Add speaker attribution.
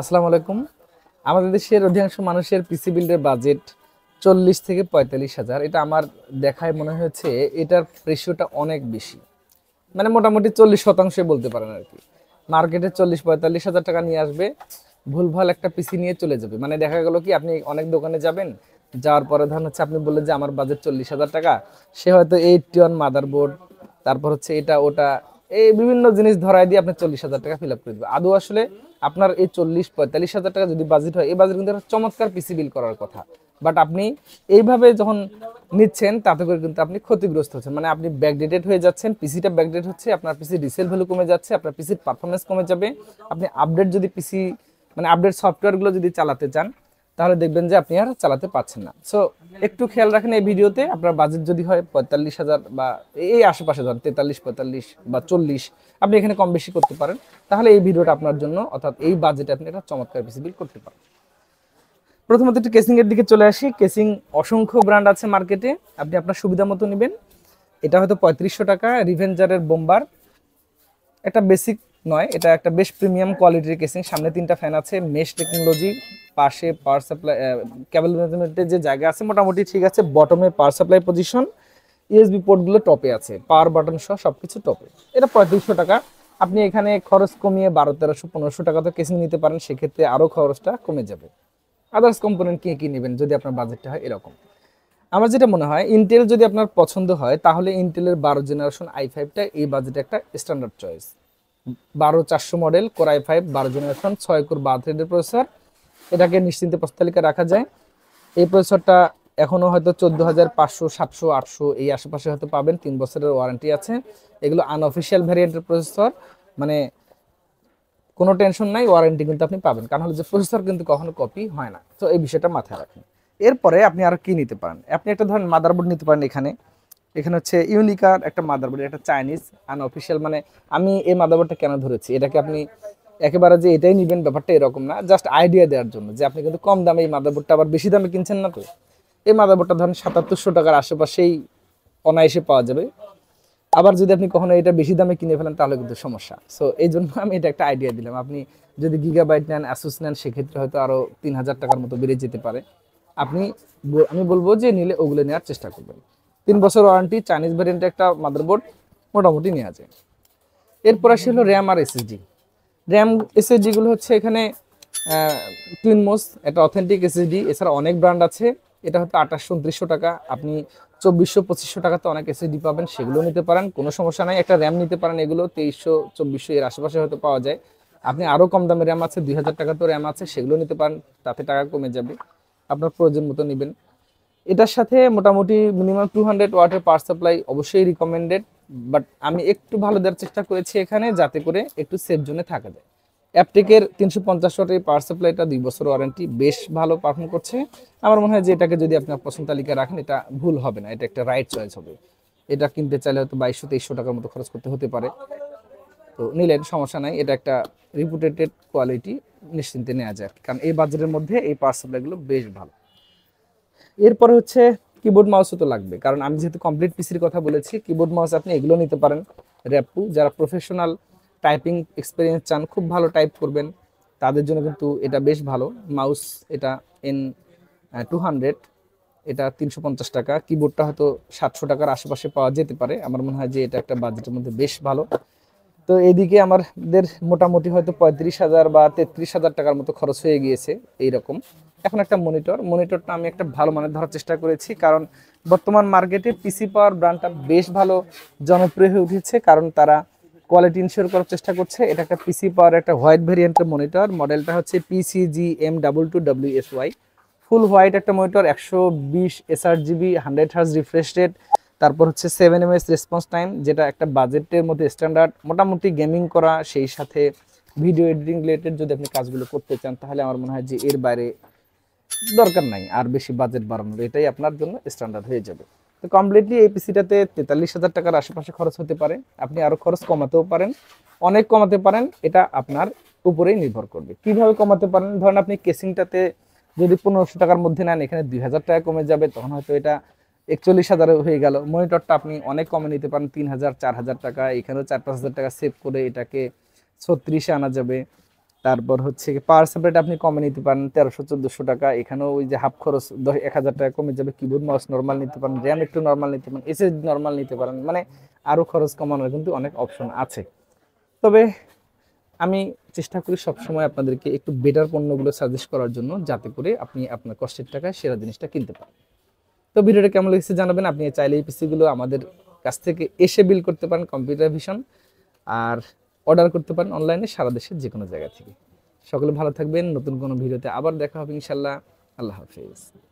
Speaker 1: আসসালামু আলাইকুম আমাদের দেশের অধিকাংশ মানুষের পিসি বিল্ডের বাজেট চল্লিশ থেকে পঁয়তাল্লিশ হাজার এটা আমার দেখায় মনে হয়েছে এটার রেশিওটা অনেক বেশি মানে মোটামুটি চল্লিশ শতাংশই বলতে পারেন আর কি মার্কেটে চল্লিশ পঁয়তাল্লিশ হাজার টাকা নিয়ে আসবে ভুলভাল একটা পিসি নিয়ে চলে যাবে মানে দেখা গেল কি আপনি অনেক দোকানে যাবেন যাওয়ার পরে ধরেন হচ্ছে আপনি বললেন যে আমার বাজেট চল্লিশ হাজার টাকা সে হয়তো এইটটি ওয়ান মাদারবোর্ড তারপর হচ্ছে এটা ওটা এই বিভিন্ন জিনিস ধরাই দিয়ে আপনি চল্লিশ হাজার টাকা ফিল আপ করে দেবে আদৌ আসলে আপনার এই চল্লিশ পঁয়তাল্লিশ হাজার টাকা যদি বাজেট হয় এই বাজেট কিন্তু একটা চমৎকার পিসি বিল করার কথা বাট আপনি এইভাবে যখন নিচ্ছেন তাতে করে কিন্তু আপনি ক্ষতিগ্রস্ত হচ্ছেন মানে আপনি ব্যাকডেটেড হয়ে যাচ্ছেন পিসিটা ব্যাকডেট হচ্ছে আপনার পিসির রিসেল ভ্যালু কমে যাচ্ছে আপনার পিসির পারফরমেন্স কমে যাবে আপনি আপডেট যদি পিসি মানে আপডেট সফটওয়্যারগুলো যদি চালাতে চান তাহলে দেখবেন যে আপনি আর চালাতে পারছেন না সো একটু খেয়াল রাখেন এই ভিডিওতে আপনার বাজেট যদি হয় পঁয়তাল্লিশ হাজার বা এই আশেপাশে ধরেন তেতাল্লিশ পঁয়তাল্লিশ বা চল্লিশ আপনি এখানে কম বেশি করতে পারেন তাহলে এই ভিডিওটা আপনার জন্য অর্থাৎ এই বাজেটে আপনি একটা চমৎকার বিল করতে পারেন প্রথমত একটু কেসিংয়ের দিকে চলে আসি কেসিং অসংখ্য ব্র্যান্ড আছে মার্কেটে আপনি আপনার সুবিধা মতো নেবেন এটা হয়তো পঁয়ত্রিশশো টাকা রিভেঞ্জারের বোম্বার একটা বেসিক নয় এটা একটা বেশ প্রিমিয়াম কোয়ালিটির কেসিং সামনে তিনটা ফ্যান আছে মেশ টেকনোলজি পাশে পাওয়ার সাপ্লাই ক্যাবল ম্যানেজমেন্টের যে জায়গা আছে মোটামুটি ঠিক আছে বটমে পাওয়ার সাপ্লাই পজিশন ইউএসবি পোর্টগুলো টপে আছে পাওয়ার বাটন সহ সব কিছু টপে এটা পঁয়ত্রিশশো টাকা আপনি এখানে খরচ কমিয়ে বারো তেরোশো পনেরোশো টাকা তো কেসিং নিতে পারেন সেক্ষেত্রে আরও খরচটা কমে যাবে আদার্স কম্পোনেন্ট কী কী নেবেন যদি আপনার বাজেটটা হয় এরকম আমার যেটা মনে হয় ইন্টেল যদি আপনার পছন্দ হয় তাহলে ইন্টেলের বারো জেনারেশন আই ফাইভটা এই বাজেটে একটা স্ট্যান্ডার্ড চয়েস বারো চারশো মডেল কোরাই ফাইভ বারো জেনারেশন ছয় কোর বা থ্রেডের প্রসেসর এটাকে নিশ্চিন্তে প্রস্তালিকা রাখা যায় এই প্রসেসরটা এখনও হয়তো চোদ্দো হাজার পাঁচশো সাতশো আটশো এই আশেপাশে হয়তো পাবেন তিন বছরের ওয়ারেন্টি আছে এগুলো আনঅফিসিয়াল ভ্যারিয়েন্টের প্রসেসর মানে কোনো টেনশন নাই ওয়ারেন্টি কিন্তু আপনি পাবেন কারণ হলো যে প্রসেসর কিন্তু কখনো কপি হয় না তো এই বিষয়টা মাথায় রাখেন এরপরে আপনি আর কি নিতে পারেন আপনি একটা ধরেন মাদারবোর্ড নিতে পারেন এখানে এখানে হচ্ছে ইউনিকার একটা মাদারবোর্ড একটা চাইনিজ আনঅফিসিয়াল মানে আমি এই মাদারবোর্ডটা কেন ধরেছি এটাকে আপনি একেবারে যে এটাই নেবেন ব্যাপারটা এরকম না জাস্ট আইডিয়া দেওয়ার জন্য যে আপনি কিন্তু কম দামে এই মাদারবোর্ডটা আবার বেশি দামে কিনছেন না তো এই মাদারবোর্ডটা ধরেন সাতাত্তরশো টাকার আশেপাশেই অনায়াসে পাওয়া যাবে আবার যদি আপনি কখনো এটা বেশি দামে কিনে ফেলেন তাহলে কিন্তু সমস্যা সো এই জন্য আমি এটা একটা আইডিয়া দিলাম আপনি যদি গিগাবাইট নেন অ্যাসুস নেন সেক্ষেত্রে হয়তো আরও তিন হাজার টাকার মতো বেড়ে যেতে পারে আপনি আমি বলবো যে নিলে ওগুলো নেওয়ার চেষ্টা করবেন তিন বছর ওয়ারেন্টি চাইনিজ ভ্যারিয়েন্টে একটা মাদারবোর্ড মোটামুটি নেওয়া যায় এরপর আসি হলো র্যাম আর এসএসডি র্যাম এসএসডিগুলো হচ্ছে এখানে তিন মোস এটা অথেন্টিক এসএসডি এছাড়া অনেক ব্র্যান্ড আছে এটা হয়তো আঠাশশো উনত্রিশশো টাকা আপনি চব্বিশশো পঁচিশশো টাকাতে অনেক এসএসডি পাবেন সেগুলো নিতে পারেন কোনো সমস্যা নাই একটা র্যাম নিতে পারেন এগুলো তেইশশো চব্বিশশো এর আশেপাশে হয়তো পাওয়া যায় আপনি আরও কম দামে র্যাম আছে দুই হাজার টাকাতেও র্যাম আছে সেগুলো নিতে পারেন তাতে টাকা কমে যাবে আপনার প্রয়োজন মতো নেবেন এটার সাথে মোটামুটি মিনিমাম টু হান্ড্রেড ওয়াটের পাওয়ার সাপ্লাই অবশ্যই রিকমেন্ডেড বাট আমি একটু ভালো দেওয়ার চেষ্টা করেছি এখানে যাতে করে একটু সেফ জোনে থাকা যায় অ্যাপটেকের তিনশো পঞ্চাশ ওয়াটের পাওয়ার সাপ্লাইটা দুই বছর ওয়ারেন্টি বেশ ভালো পারফর্ম করছে আমার মনে হয় যে এটাকে যদি আপনার পছন্দ তালিকায় রাখেন এটা ভুল হবে না এটা একটা রাইট চয়েস হবে এটা কিনতে চাইলে হয়তো বাইশশো তেইশশো টাকার মতো খরচ করতে হতে পারে তো নিলেন সমস্যা নাই এটা একটা রিপুটেটেড কোয়ালিটি নিশ্চিন্তে নেওয়া যায় কারণ এই বাজারের মধ্যে এই পাওয়ার সাপ্লাইগুলো বেশ ভালো এরপরে হচ্ছে কিবোর্ড মাউসও তো লাগবে কারণ আমি যেহেতু কমপ্লিট পিসির কথা বলেছি কিবোর্ড মাউস আপনি এগুলো নিতে পারেন র্যাপু যারা প্রফেশনাল টাইপিং এক্সপিরিয়েন্স চান খুব ভালো টাইপ করবেন তাদের জন্য কিন্তু এটা বেশ ভালো মাউস এটা এন টু হান্ড্রেড এটা তিনশো পঞ্চাশ টাকা কিবোর্ডটা হয়তো সাতশো টাকার আশেপাশে পাওয়া যেতে পারে আমার মনে হয় যে এটা একটা বাজেটের মধ্যে বেশ ভালো তো এদিকে আমাদের মোটামুটি হয়তো পঁয়ত্রিশ হাজার বা তেত্রিশ হাজার টাকার মতো খরচ হয়ে গিয়েছে এইরকম এখন একটা মনিটর মনিটরটা আমি একটা ভালো মানের ধরার চেষ্টা করেছি কারণ বর্তমান মার্কেটে পিসি পাওয়ার ব্র্যান্ডটা বেশ ভালো জনপ্রিয় হয়ে উঠেছে কারণ তারা কোয়ালিটি ইনশিওর করার চেষ্টা করছে এটা একটা পিসি পাওয়ার একটা হোয়াইট ভেরিয়েন্টের মনিটর মডেলটা হচ্ছে PC G M double two W S Y full white একটা মনিটর একশো বিশ SR GB hundred hertz refresh rate তারপর হচ্ছে seven M S response time যেটা একটা বাজেটের মধ্যে স্ট্যান্ডার্ড মোটামুটি গেমিং করা সেই সাথে ভিডিও এডিটিং রিলেটেড যদি আপনি কাজগুলো করতে চান তাহলে আমার মনে হয় যে এর বাইরে দরকার নাই আর বেশি বাজেট বাড়ানোর এটাই আপনার জন্য স্ট্যান্ডার্ড হয়ে যাবে তো কমপ্লিটলি এই পিসিটাতে তেতাল্লিশ হাজার টাকার আশেপাশে খরচ হতে পারে আপনি আরও খরচ কমাতেও পারেন অনেক কমাতে পারেন এটা আপনার উপরেই নির্ভর করবে কিভাবে কমাতে পারেন ধরেন আপনি কেসিংটাতে যদি পনেরোশো টাকার মধ্যে নেন এখানে দুই হাজার টাকা কমে যাবে তখন হয়তো এটা একচল্লিশ হাজারে হয়ে গেল মনিটরটা আপনি অনেক কমে নিতে পারেন তিন হাজার চার হাজার টাকা এখানেও চার পাঁচ হাজার টাকা সেভ করে এটাকে ছত্রিশে আনা যাবে তারপর হচ্ছে পাওয়ার সাপ্লাইটা আপনি কমে নিতে পারেন তেরোশো চোদ্দোশো টাকা এখানেও ওই যে হাফ খরচ দশ এক হাজার টাকা কমে যাবে কিবোর্ড মাউস নর্মাল নিতে পারেন র্যাম একটু নর্মাল নিতে পারেন এসে নর্মাল নিতে পারেন মানে আরও খরচ কমানোর কিন্তু অনেক অপশন আছে তবে আমি চেষ্টা করি সবসময় আপনাদেরকে একটু বেটার পণ্যগুলো সাজেস্ট করার জন্য যাতে করে আপনি আপনার কষ্টের টাকায় সেরা জিনিসটা কিনতে পারেন তো ভিডিওটা কেমন লেগেছে জানাবেন আপনি চাইলে এই পিসিগুলো আমাদের কাছ থেকে এসে বিল করতে পারেন কম্পিউটার ভিশন আর অর্ডার করতে পারেন অনলাইনে সারা দেশের যে কোনো জায়গা থেকে সকলে ভালো থাকবেন নতুন কোনো ভিডিওতে আবার দেখা হবে ইনশাল্লাহ আল্লাহ হাফিজ